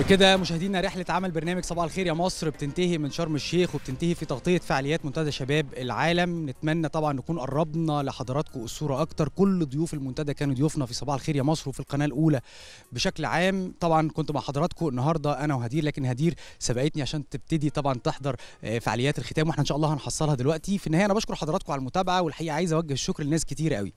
بكده مشاهدينا رحله عمل برنامج صباح الخير يا مصر بتنتهي من شرم الشيخ وبتنتهي في تغطيه فعاليات منتدى شباب العالم نتمنى طبعا نكون قربنا لحضراتكم الصوره اكتر كل ضيوف المنتدى كانوا ضيوفنا في صباح الخير يا مصر وفي القناه الاولى بشكل عام طبعا كنت مع حضراتكم النهارده انا وهدير لكن هدير سبقتني عشان تبتدي طبعا تحضر آه، فعاليات الختام واحنا ان شاء الله هنحصلها دلوقتي في النهايه انا بشكر حضراتكم على المتابعه والحقيقه عايز اوجه الشكر لناس كتير قوي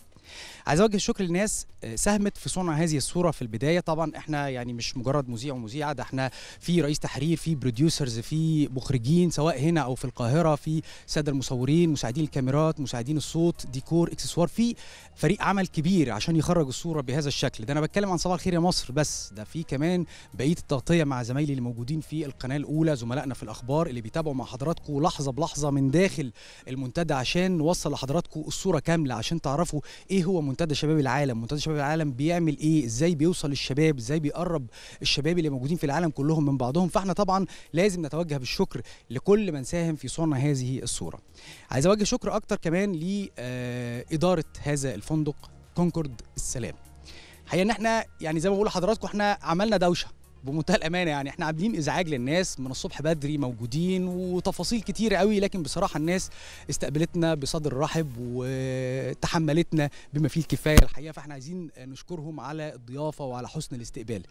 عايز اوجه الشكر للناس آه، ساهمت في صنع هذه الصوره في البدايه طبعا احنا يعني مش مجرد مذيع ومذيعه ده احنا في رئيس تحرير في بروديوسرز في مخرجين سواء هنا او في القاهره في ساده المصورين مساعدين الكاميرات مساعدين الصوت ديكور اكسسوار في فريق عمل كبير عشان يخرج الصوره بهذا الشكل ده انا بتكلم عن صباح الخير يا مصر بس ده في كمان بقيه التغطيه مع زمايلي اللي موجودين في القناه الاولى زملائنا في الاخبار اللي بيتابعوا مع حضراتكم لحظه بلحظه من داخل المنتدى عشان نوصل لحضراتكم الصوره كامله عشان تعرفوا ايه ايه هو منتدى شباب العالم منتدى شباب العالم بيعمل ايه ازاي بيوصل للشباب ازاي بيقرب الشباب اللي موجودين في العالم كلهم من بعضهم فاحنا طبعا لازم نتوجه بالشكر لكل من ساهم في صنع هذه الصوره عايز اوجه شكر اكتر كمان لاداره آه، هذا الفندق كونكورد السلام حقيقه ان احنا يعني زي ما بقول لحضراتكم احنا عملنا دوشه بمنتهى الامانه يعني احنا عاملين ازعاج للناس من الصبح بدري موجودين وتفاصيل كتير قوي لكن بصراحه الناس استقبلتنا بصدر رحب وتحملتنا بما فيه الكفايه الحقيقه فاحنا عايزين نشكرهم على الضيافه وعلى حسن الاستقبال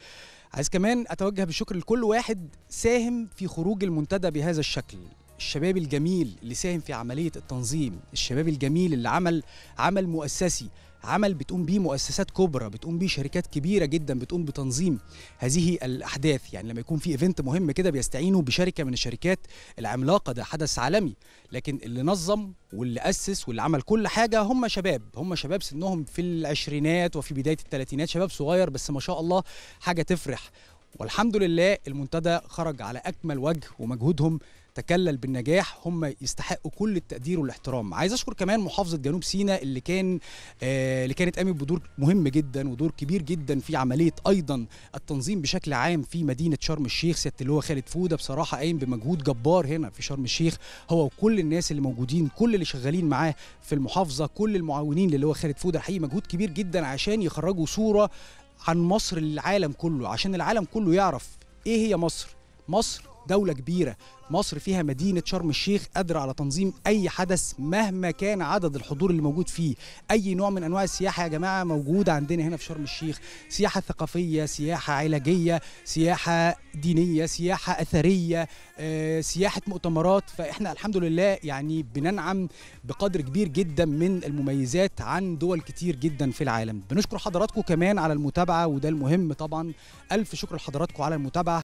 عايز كمان اتوجه بالشكر لكل واحد ساهم في خروج المنتدى بهذا الشكل الشباب الجميل اللي ساهم في عمليه التنظيم الشباب الجميل اللي عمل عمل مؤسسي عمل بتقوم بيه مؤسسات كبرى بتقوم بيه شركات كبيره جدا بتقوم بتنظيم هذه الاحداث يعني لما يكون في ايفنت مهم كده بيستعينوا بشركه من الشركات العملاقه ده حدث عالمي لكن اللي نظم واللي اسس واللي عمل كل حاجه هم شباب هم شباب سنهم في العشرينات وفي بدايه الثلاثينات شباب صغير بس ما شاء الله حاجه تفرح والحمد لله المنتدى خرج على اكمل وجه ومجهودهم تكلل بالنجاح هم يستحقوا كل التقدير والاحترام عايز اشكر كمان محافظه جنوب سيناء اللي كان آه اللي كانت قامت بدور مهم جدا ودور كبير جدا في عمليه ايضا التنظيم بشكل عام في مدينه شرم الشيخ سياده اللي هو خالد فوده بصراحه قايم بمجهود جبار هنا في شرم الشيخ هو وكل الناس اللي موجودين كل اللي شغالين معاه في المحافظه كل المعاونين اللي هو خالد فوده حقيقي مجهود كبير جدا عشان يخرجوا صوره عن مصر للعالم كله عشان العالم كله يعرف ايه هي مصر مصر دولة كبيرة مصر فيها مدينة شرم الشيخ قادرة على تنظيم أي حدث مهما كان عدد الحضور اللي موجود فيه أي نوع من أنواع السياحة يا جماعة موجودة عندنا هنا في شرم الشيخ سياحة ثقافية سياحة علاجية سياحة دينية سياحة أثرية آه، سياحة مؤتمرات فإحنا الحمد لله يعني بننعم بقدر كبير جدا من المميزات عن دول كتير جدا في العالم بنشكر حضراتكم كمان على المتابعة وده المهم طبعا ألف شكر لحضراتكم على المتابعة